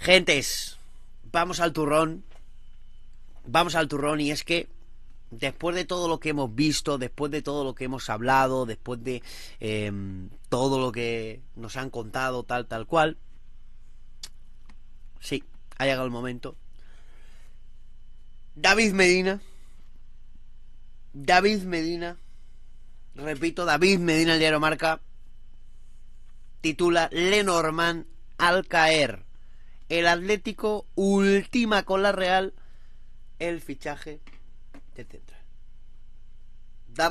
Gentes, vamos al turrón. Vamos al turrón y es que después de todo lo que hemos visto, después de todo lo que hemos hablado, después de em, todo lo que nos han contado tal, tal cual, sí, ha llegado el momento. David Medina. David Medina. Repito, David Medina, el diario Marca. Titula Lenormand al caer el Atlético Última con la Real el fichaje de Central.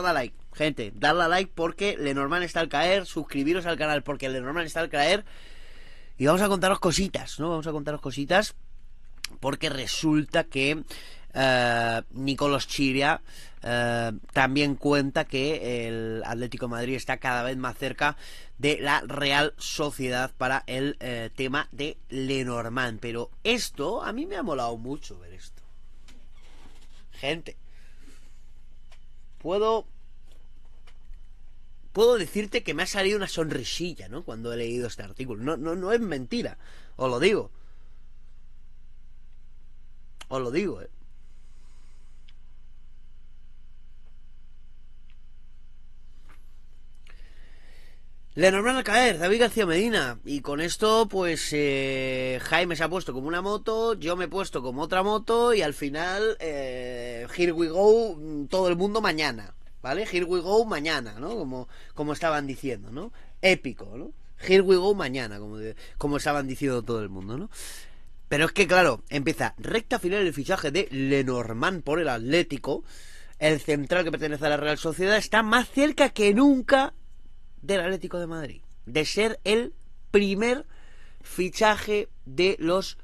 a like, gente, a like porque Lenormand está al caer, suscribiros al canal porque Lenormand está al caer y vamos a contaros cositas, ¿no? Vamos a contaros cositas porque resulta que eh, Nicolás Chiria eh, también cuenta que el Atlético Madrid está cada vez más cerca de la Real Sociedad para el eh, tema de Lenormand. Pero esto, a mí me ha molado mucho ver esto. Gente, puedo puedo decirte que me ha salido una sonrisilla, Cuando he leído este artículo. No, no, no es mentira. Os lo digo. Os lo digo, ¿eh? Lenormand al caer David García Medina y con esto pues eh, Jaime se ha puesto como una moto, yo me he puesto como otra moto y al final eh, here we go mm, todo el mundo mañana, ¿vale? Here we go mañana, ¿no? Como, como estaban diciendo, ¿no? Épico, ¿no? Here we go mañana, como, como estaban diciendo todo el mundo, ¿no? Pero es que claro, empieza recta final el fichaje de Lenormand por el Atlético, el central que pertenece a la Real Sociedad está más cerca que nunca del Atlético de Madrid, de ser el primer fichaje de los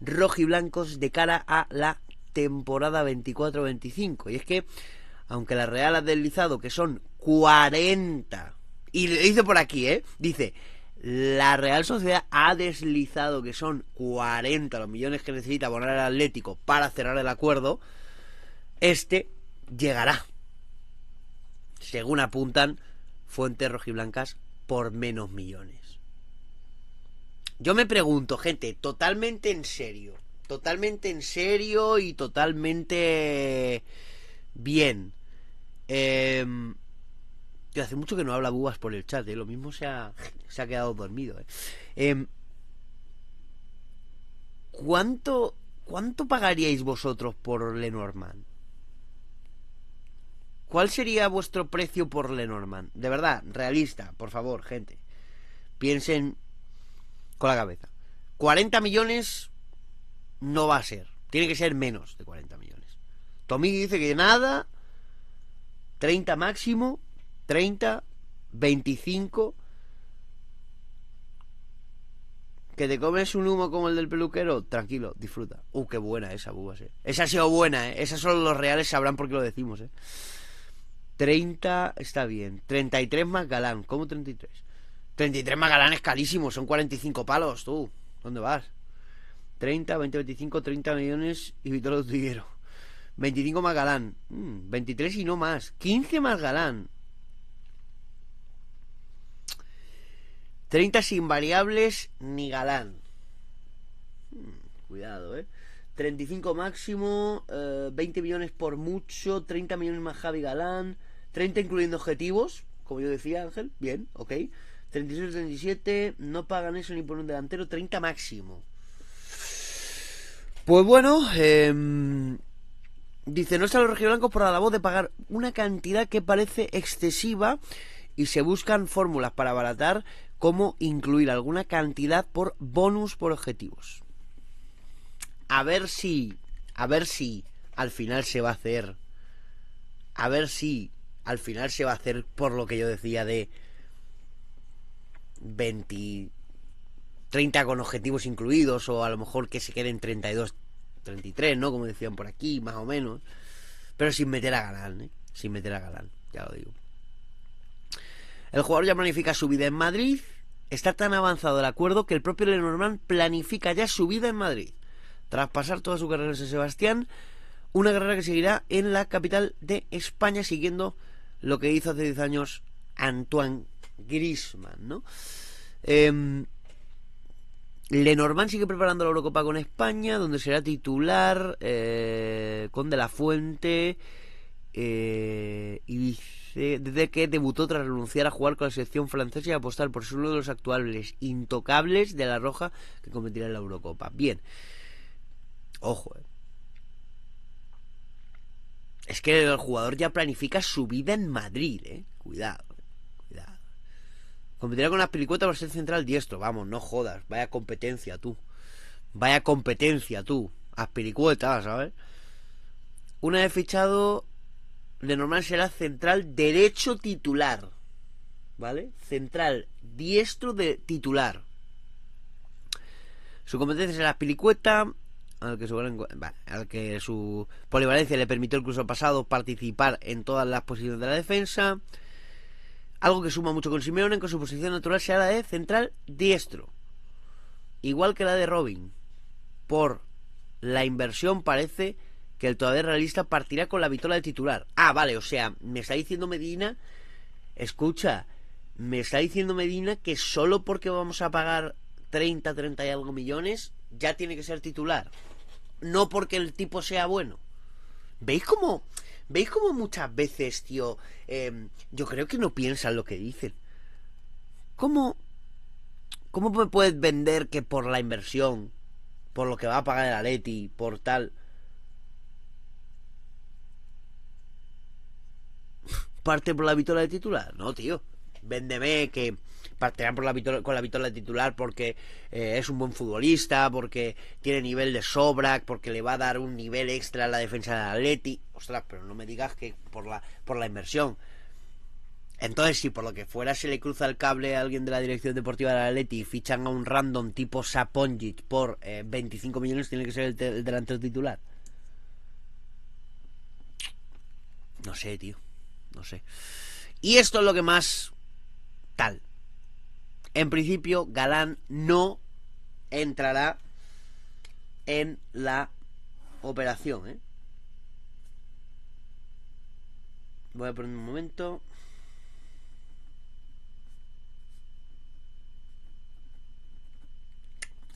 rojiblancos de cara a la temporada 24-25. Y es que, aunque la Real ha deslizado que son 40, y le dice por aquí, ¿eh? Dice, la Real Sociedad ha deslizado que son 40 los millones que necesita abonar el Atlético para cerrar el acuerdo, este llegará. Según apuntan Fuentes Rojiblancas por menos millones. Yo me pregunto, gente, totalmente en serio, totalmente en serio y totalmente bien. Em, hace mucho que no habla Bubas por el chat, ¿eh? lo mismo se ha, quedado dormido. ¿eh? Em, cuánto cuánto pagaríais vosotros por Lenormand? ¿Cuál sería vuestro precio por Lenormand? De verdad, realista, por favor, gente. Piensen con la cabeza. 40 millones no va a ser. Tiene que ser menos de 40 millones. Tommy dice que nada. 30 máximo. 30. 25. ¿Que te comes un humo como el del peluquero? Tranquilo, disfruta. Uh, qué buena esa, bubas, Esa ha sido buena, eh. Esas son los reales sabrán por qué lo decimos, eh. 30, está bien. 33 más galán. ¿Cómo 33? 33 más galán es carísimo, son 45 palos, tú. ¿Dónde vas? 30, 20, 25, 30 millones y de dinero 25 más galán. 23 mm, y no más. 15 más galán. 30 sin variables ni galán. Mm, cuidado, ¿eh? 35 máximo, 20 eh, millones por mucho, 30 millones más Javi Galán, 30 incluyendo objetivos, como yo decía Ángel, bien, ok. 36-37, no pagan eso ni por un delantero, 30 máximo. Pues bueno, em, dice, no están los Blancos por la voz de pagar una cantidad que parece excesiva y se buscan fórmulas para abaratar cómo incluir alguna cantidad por bonus por objetivos a ver si, a ver si al final se va a hacer, a ver si al final se va a hacer por lo que yo decía de 20, 30 con objetivos incluidos o a lo mejor que se queden 32, 33, ¿no? Como decían por aquí, más o menos. Pero sin meter a Galán, ¿eh? Sin meter a Galán, ya lo digo. El jugador ya planifica su vida en Madrid. Está tan avanzado el acuerdo que el propio Lenormand planifica ya su vida en Madrid. Tras pasar toda su carrera en San Sebastián, una carrera que seguirá en la capital de España siguiendo lo que hizo hace 10 años Antoine Grisman, ¿no? Em, Lenormand sigue preparando la Eurocopa con España, donde será titular eh, con De La Fuente eh, y desde que debutó tras renunciar a jugar con la selección francesa y apostar por ser uno de los actuales intocables de la Roja que competirá en la Eurocopa. Bien. Ojo, eh. Es que el jugador ya planifica su vida en Madrid, eh. Cuidado, eh. cuidado. Competirá con las pelicuetas para ser central diestro. Vamos, no jodas. Vaya competencia tú. Vaya competencia tú. Aspiricueta, ¿sabes? Una vez fichado, de normal será central derecho titular. ¿Vale? Central diestro de titular. Su competencia será aspiricueta al que, su polivalencia le permitió el curso pasado participar en todas las posiciones de la defensa. Algo que suma mucho con Simeone, que su posición natural sea la de central diestro, igual que la de Robin. Por la inversión parece que el todavía realista partirá con la vitola de titular. Ah, vale, o sea, me está diciendo Medina, escucha, me está diciendo Medina que solo porque vamos a pagar 30, 30 y algo millones ya tiene que ser titular. No porque el tipo sea bueno. ¿Veis cómo, veis cómo muchas veces, tío, em, yo creo que no piensan lo que dicen? ¿Cómo, ¿Cómo me puedes vender que por la inversión, por lo que va a pagar el Atleti, por tal... Parte por la vitola de titular? No, tío. Véndeme que partirán por la vitola, con la vitola titular porque eh, es un buen futbolista, porque tiene nivel de sobra, porque le va a dar un nivel extra a la defensa del Atleti. Ostras, pero no me digas que por la, por la inversión. Entonces, si por lo que fuera se le cruza el cable a alguien de la dirección deportiva del Atleti y fichan a un random tipo Saponjic por 25 eh, millones, tiene que ser el, el delantero titular. No sé, tío. No sé. Y esto es lo que más tal. En principio, Galán no entrará en la operación. ¿eh? Voy a poner un momento.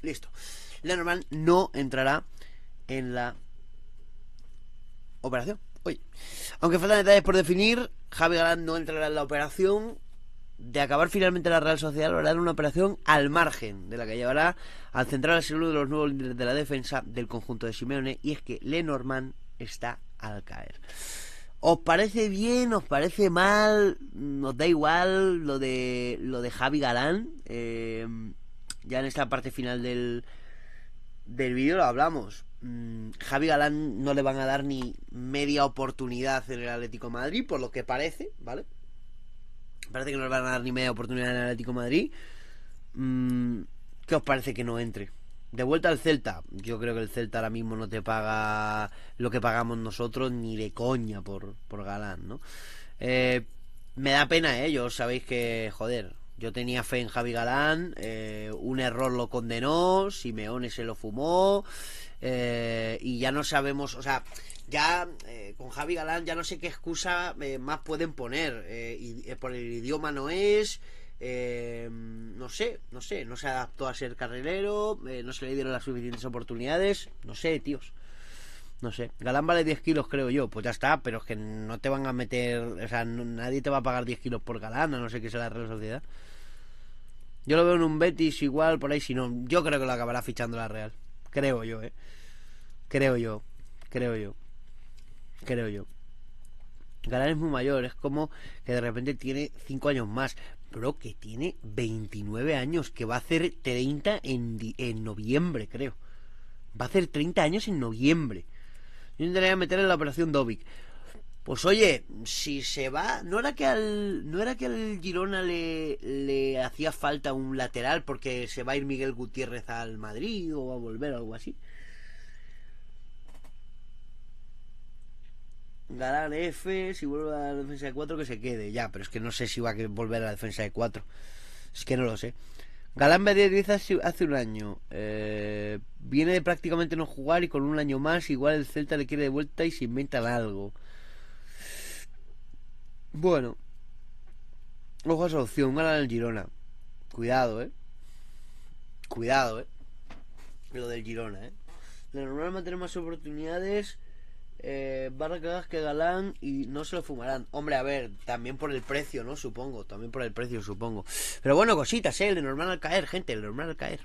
Listo. normal no entrará en la operación. Oye. Aunque faltan detalles por definir, Javi Galán no entrará en la operación de acabar finalmente la Real Sociedad lo en una operación al margen de la que llevará al central al uno de los nuevos líderes de la defensa del conjunto de Simeone y es que Lenormand está al caer. ¿Os parece bien? ¿Os parece mal? ¿Nos da igual lo de, lo de Javi Galán? Em, ya en esta parte final del, del vídeo lo hablamos. Mm, Javi Galán no le van a dar ni media oportunidad en el Atlético Madrid, por lo que parece, ¿vale? Parece que no le van a dar ni media oportunidad en Atlético Madrid. Mm, ¿Qué os parece que no entre? De vuelta al Celta. Yo creo que el Celta ahora mismo no te paga lo que pagamos nosotros ni de coña por, Galán, ¿no? Eh, me da pena, ¿eh? Yo sabéis que, joder, yo tenía fe en Javi Galán, eh, un error lo condenó, Simeone se lo fumó, eh, y ya no sabemos, o sea, ya eh, con Javi Galán ya no sé qué excusa eh, más pueden poner. Eh, por el idioma no es. no sé, no sé, no se adaptó a ser carrilero, no se le dieron las suficientes oportunidades, no sé, tíos. No sé, Galán vale 10 kilos, creo yo. Pues ya está, pero es que no te van a meter. O sea, nadie te va a pagar 10 kilos por Galán, a no sé qué sea la Real Sociedad. Yo lo veo en un Betis igual, por ahí, si no. Yo creo que lo acabará fichando la Real. Creo yo, eh. Creo yo. Creo yo creo yo. Galán es muy mayor, es como que de repente tiene 5 años más, pero que tiene 29 años, que va a hacer 30 en, en noviembre, creo. Va a hacer 30 años en noviembre. Yo a meter en la operación Dovic. Pues oye, si se va, no era que al, no era que al Girona le, le hacía falta un lateral porque se va a ir Miguel Gutiérrez al Madrid o va a volver o algo así. Galán F, si vuelve a la defensa de 4 que se quede, ya, pero es que no sé si va a volver a la defensa de 4. Es que no lo sé. Galán B10 hace un año. Eh, viene de prácticamente no jugar y con un año más igual el Celta le quiere de vuelta y se inventan algo. Bueno. Ojo a esa opción, Galán el Girona. Cuidado, eh. Cuidado, eh. Lo del Girona, eh. Lo normal mantener más oportunidades eh, Vargas que Galán y no se lo fumarán. Hombre, a ver, también por el precio, ¿no? Supongo, también por el precio, supongo. Pero bueno, cositas, ¿eh? El normal al caer, gente, el normal al caer.